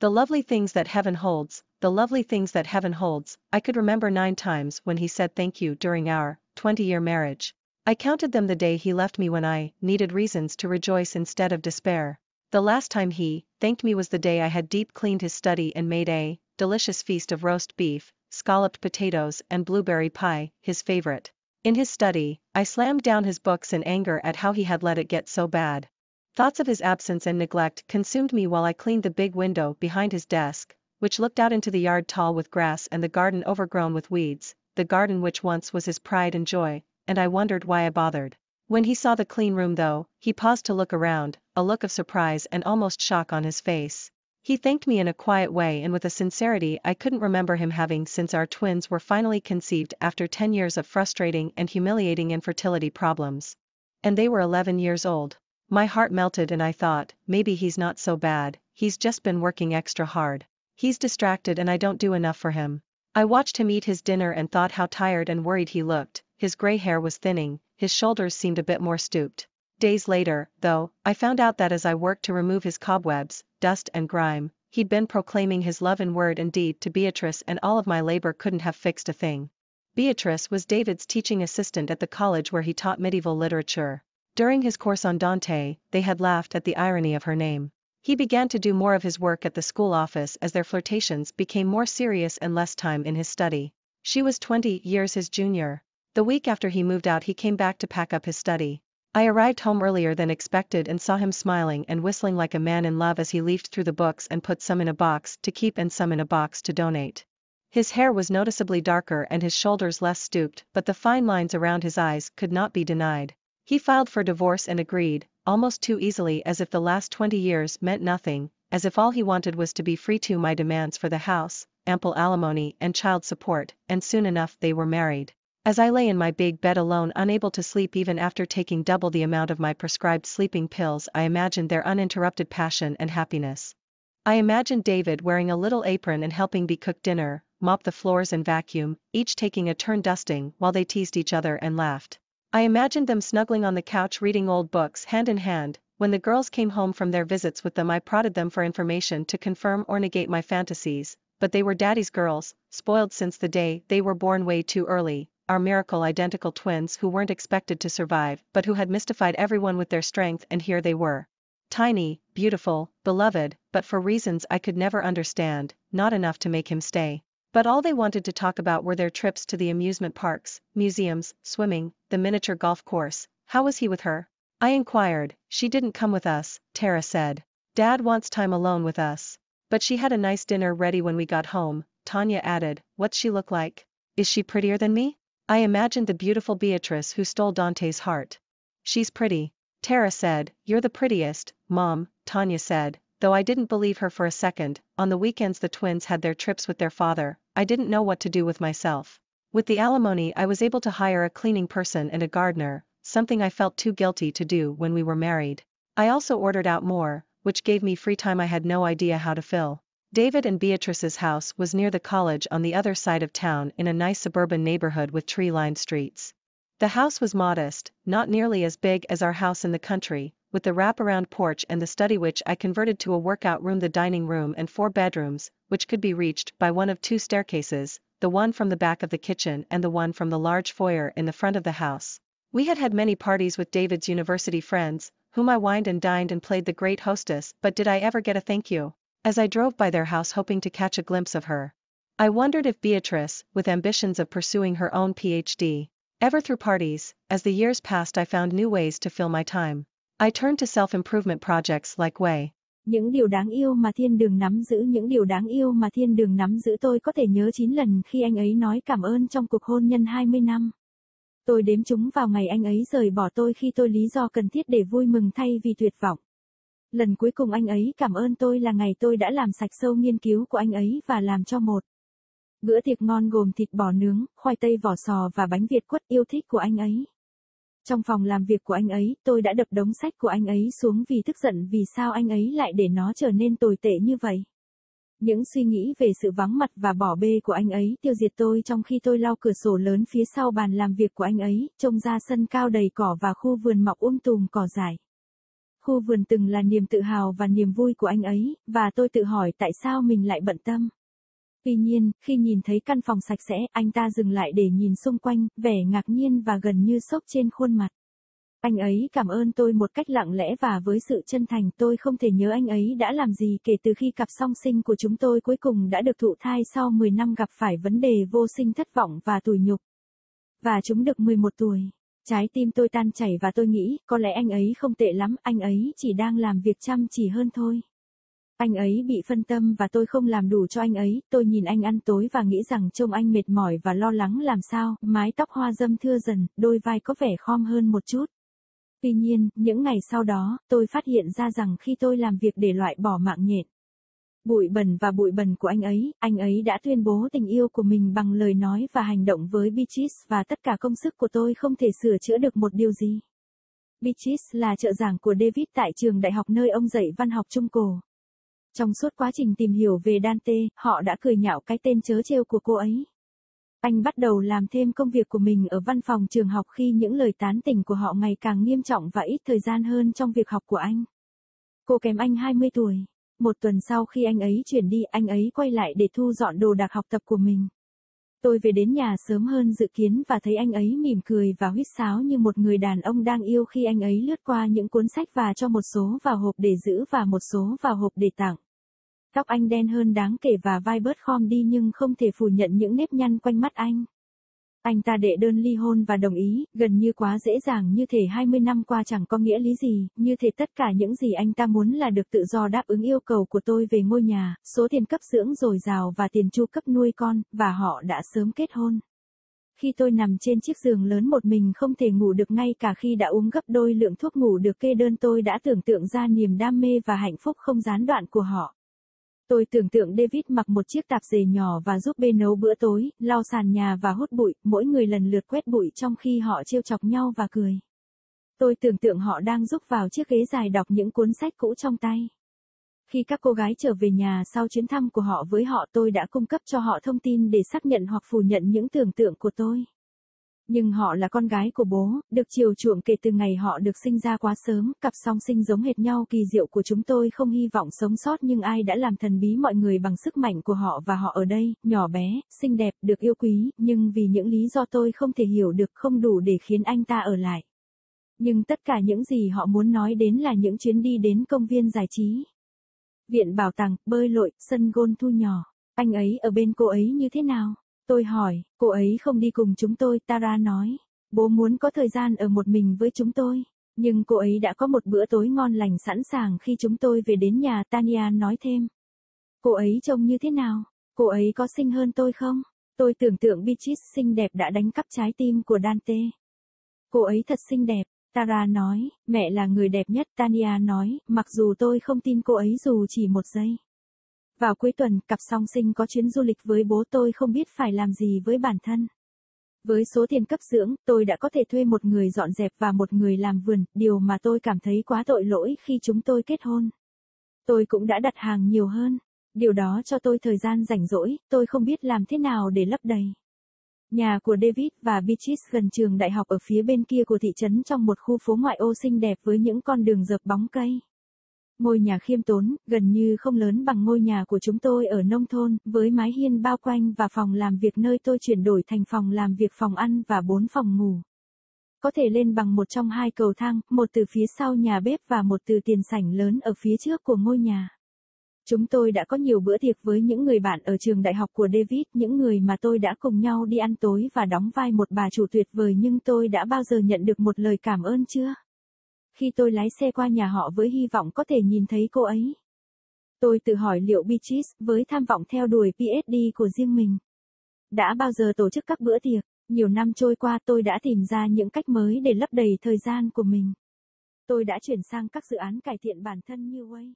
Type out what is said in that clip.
The lovely things that heaven holds, the lovely things that heaven holds, I could remember nine times when he said thank you during our 20 year marriage. I counted them the day he left me when I needed reasons to rejoice instead of despair. The last time he thanked me was the day I had deep cleaned his study and made a delicious feast of roast beef, scalloped potatoes, and blueberry pie, his favorite. In his study, I slammed down his books in anger at how he had let it get so bad. Thoughts of his absence and neglect consumed me while I cleaned the big window behind his desk, which looked out into the yard tall with grass and the garden overgrown with weeds, the garden which once was his pride and joy, and I wondered why I bothered. When he saw the clean room though, he paused to look around, a look of surprise and almost shock on his face. He thanked me in a quiet way and with a sincerity I couldn't remember him having since our twins were finally conceived after 10 years of frustrating and humiliating infertility problems. And they were 11 years old. My heart melted and I thought, maybe he's not so bad, he's just been working extra hard. He's distracted and I don't do enough for him. I watched him eat his dinner and thought how tired and worried he looked, his grey hair was thinning, his shoulders seemed a bit more stooped. Days later, though, I found out that as I worked to remove his cobwebs, dust and grime, he'd been proclaiming his love in word and deed to Beatrice and all of my labor couldn't have fixed a thing. Beatrice was David's teaching assistant at the college where he taught medieval literature. During his course on Dante, they had laughed at the irony of her name. He began to do more of his work at the school office as their flirtations became more serious and less time in his study. She was 20 years his junior. The week after he moved out he came back to pack up his study. I arrived home earlier than expected and saw him smiling and whistling like a man in love as he leafed through the books and put some in a box to keep and some in a box to donate. His hair was noticeably darker and his shoulders less stooped, but the fine lines around his eyes could not be denied. He filed for divorce and agreed, almost too easily as if the last 20 years meant nothing, as if all he wanted was to be free to my demands for the house, ample alimony and child support, and soon enough they were married. As I lay in my big bed alone unable to sleep even after taking double the amount of my prescribed sleeping pills I imagined their uninterrupted passion and happiness. I imagined David wearing a little apron and helping me cook dinner, mop the floors and vacuum, each taking a turn dusting while they teased each other and laughed. I imagined them snuggling on the couch reading old books hand in hand. When the girls came home from their visits with them I prodded them for information to confirm or negate my fantasies, but they were daddy's girls, spoiled since the day they were born way too early, our miracle identical twins who weren't expected to survive but who had mystified everyone with their strength and here they were. Tiny, beautiful, beloved, but for reasons I could never understand, not enough to make him stay. But all they wanted to talk about were their trips to the amusement parks, museums, swimming, the miniature golf course. How was he with her? I inquired, she didn't come with us, Tara said. Dad wants time alone with us. But she had a nice dinner ready when we got home, Tanya added, what's she look like? Is she prettier than me? I imagined the beautiful Beatrice who stole Dante's heart. She's pretty. Tara said, you're the prettiest, mom, Tanya said, though I didn't believe her for a second, on the weekends the twins had their trips with their father, I didn't know what to do with myself. With the alimony I was able to hire a cleaning person and a gardener, something I felt too guilty to do when we were married. I also ordered out more, which gave me free time I had no idea how to fill. David and Beatrice's house was near the college on the other side of town in a nice suburban neighborhood with tree-lined streets. The house was modest, not nearly as big as our house in the country, with the wraparound porch and the study which I converted to a workout room the dining room and four bedrooms, which could be reached by one of two staircases, the one from the back of the kitchen and the one from the large foyer in the front of the house. We had had many parties with David's university friends, whom I wined and dined and played the great hostess, but did I ever get a thank you? As I drove by their house hoping to catch a glimpse of her. I wondered if Beatrice, with ambitions of pursuing her own PhD, ever through parties, as the years passed I found new ways to fill my time. I turn to self-improvement projects like Way. Những điều đáng yêu mà thiên đường nắm giữ những điều đáng yêu mà thiên đường nắm giữ tôi có thể nhớ 9 lần khi anh ấy nói cảm ơn trong cuộc hôn nhân 20 năm. Tôi đếm chúng vào ngày anh ấy rời bỏ tôi khi tôi lý do cần thiết để vui mừng thay vì tuyệt vọng. Lần cuối cùng anh ấy cảm ơn tôi là ngày tôi đã làm sạch sâu nghiên cứu của anh ấy và làm cho một. Bữa tiệc ngon gồm thịt bò nướng, khoai tây vỏ sò và bánh Việt quất yêu thích của anh ấy. Trong phòng làm việc của anh ấy, tôi đã đập đống sách của anh ấy xuống vì tức giận vì sao anh ấy lại để nó trở nên tồi tệ như vậy. Những suy nghĩ về sự vắng mặt và bỏ bê của anh ấy tiêu diệt tôi trong khi tôi lau cửa sổ lớn phía sau bàn làm việc của anh ấy, trông ra sân cao đầy cỏ và khu vườn mọc um tùm cỏ dài. Khu vườn từng là niềm tự hào và niềm vui của anh ấy, và tôi tự hỏi tại sao mình lại bận tâm. Tuy nhiên, khi nhìn thấy căn phòng sạch sẽ, anh ta dừng lại để nhìn xung quanh, vẻ ngạc nhiên và gần như sốc trên khuôn mặt. Anh ấy cảm ơn tôi một cách lặng lẽ và với sự chân thành tôi không thể nhớ anh ấy đã làm gì kể từ khi cặp song sinh của chúng tôi cuối cùng đã được thụ thai sau 10 năm gặp phải vấn đề vô sinh thất vọng và tủi nhục. Và chúng được 11 tuổi. Trái tim tôi tan chảy và tôi nghĩ có lẽ anh ấy không tệ lắm, anh ấy chỉ đang làm việc chăm chỉ hơn thôi. Anh ấy bị phân tâm và tôi không làm đủ cho anh ấy, tôi nhìn anh ăn tối và nghĩ rằng trông anh mệt mỏi và lo lắng làm sao, mái tóc hoa dâm thưa dần, đôi vai có vẻ khom hơn một chút. Tuy nhiên, những ngày sau đó, tôi phát hiện ra rằng khi tôi làm việc để loại bỏ mạng nhện, bụi bẩn và bụi bẩn của anh ấy, anh ấy đã tuyên bố tình yêu của mình bằng lời nói và hành động với Beatrice và tất cả công sức của tôi không thể sửa chữa được một điều gì. Beatrice là trợ giảng của David tại trường đại học nơi ông dạy văn học Trung Cổ. Trong suốt quá trình tìm hiểu về Dante, họ đã cười nhạo cái tên chớ trêu của cô ấy. Anh bắt đầu làm thêm công việc của mình ở văn phòng trường học khi những lời tán tỉnh của họ ngày càng nghiêm trọng và ít thời gian hơn trong việc học của anh. Cô kém anh 20 tuổi. Một tuần sau khi anh ấy chuyển đi, anh ấy quay lại để thu dọn đồ đạc học tập của mình. Tôi về đến nhà sớm hơn dự kiến và thấy anh ấy mỉm cười và huýt sáo như một người đàn ông đang yêu khi anh ấy lướt qua những cuốn sách và cho một số vào hộp để giữ và một số vào hộp để tặng. Tóc anh đen hơn đáng kể và vai bớt khom đi nhưng không thể phủ nhận những nếp nhăn quanh mắt anh. Anh ta đệ đơn ly hôn và đồng ý, gần như quá dễ dàng như thể 20 năm qua chẳng có nghĩa lý gì, như thể tất cả những gì anh ta muốn là được tự do đáp ứng yêu cầu của tôi về ngôi nhà, số tiền cấp dưỡng dồi dào và tiền chu cấp nuôi con, và họ đã sớm kết hôn. Khi tôi nằm trên chiếc giường lớn một mình không thể ngủ được ngay cả khi đã uống gấp đôi lượng thuốc ngủ được kê đơn tôi đã tưởng tượng ra niềm đam mê và hạnh phúc không gián đoạn của họ. Tôi tưởng tượng David mặc một chiếc tạp dề nhỏ và giúp B nấu bữa tối, lau sàn nhà và hút bụi, mỗi người lần lượt quét bụi trong khi họ trêu chọc nhau và cười. Tôi tưởng tượng họ đang giúp vào chiếc ghế dài đọc những cuốn sách cũ trong tay. Khi các cô gái trở về nhà sau chuyến thăm của họ với họ tôi đã cung cấp cho họ thông tin để xác nhận hoặc phủ nhận những tưởng tượng của tôi. Nhưng họ là con gái của bố, được chiều chuộng kể từ ngày họ được sinh ra quá sớm, cặp song sinh giống hệt nhau kỳ diệu của chúng tôi không hy vọng sống sót nhưng ai đã làm thần bí mọi người bằng sức mạnh của họ và họ ở đây, nhỏ bé, xinh đẹp, được yêu quý, nhưng vì những lý do tôi không thể hiểu được không đủ để khiến anh ta ở lại. Nhưng tất cả những gì họ muốn nói đến là những chuyến đi đến công viên giải trí. Viện bảo tàng, bơi lội, sân gôn thu nhỏ. Anh ấy ở bên cô ấy như thế nào? Tôi hỏi, cô ấy không đi cùng chúng tôi, Tara nói. Bố muốn có thời gian ở một mình với chúng tôi. Nhưng cô ấy đã có một bữa tối ngon lành sẵn sàng khi chúng tôi về đến nhà Tania nói thêm. Cô ấy trông như thế nào? Cô ấy có xinh hơn tôi không? Tôi tưởng tượng Beatrice xinh đẹp đã đánh cắp trái tim của Dante. Cô ấy thật xinh đẹp, Tara nói, mẹ là người đẹp nhất Tania nói, mặc dù tôi không tin cô ấy dù chỉ một giây. Vào cuối tuần, cặp song sinh có chuyến du lịch với bố tôi không biết phải làm gì với bản thân. Với số tiền cấp dưỡng, tôi đã có thể thuê một người dọn dẹp và một người làm vườn, điều mà tôi cảm thấy quá tội lỗi khi chúng tôi kết hôn. Tôi cũng đã đặt hàng nhiều hơn. Điều đó cho tôi thời gian rảnh rỗi, tôi không biết làm thế nào để lấp đầy. Nhà của David và Beatrice gần trường đại học ở phía bên kia của thị trấn trong một khu phố ngoại ô xinh đẹp với những con đường dợp bóng cây ngôi nhà khiêm tốn, gần như không lớn bằng ngôi nhà của chúng tôi ở nông thôn, với mái hiên bao quanh và phòng làm việc nơi tôi chuyển đổi thành phòng làm việc phòng ăn và bốn phòng ngủ. Có thể lên bằng một trong hai cầu thang, một từ phía sau nhà bếp và một từ tiền sảnh lớn ở phía trước của ngôi nhà. Chúng tôi đã có nhiều bữa tiệc với những người bạn ở trường đại học của David, những người mà tôi đã cùng nhau đi ăn tối và đóng vai một bà chủ tuyệt vời nhưng tôi đã bao giờ nhận được một lời cảm ơn chưa? Khi tôi lái xe qua nhà họ với hy vọng có thể nhìn thấy cô ấy. Tôi tự hỏi liệu Beatrice, với tham vọng theo đuổi PSD của riêng mình, đã bao giờ tổ chức các bữa tiệc. Nhiều năm trôi qua tôi đã tìm ra những cách mới để lấp đầy thời gian của mình. Tôi đã chuyển sang các dự án cải thiện bản thân như Way.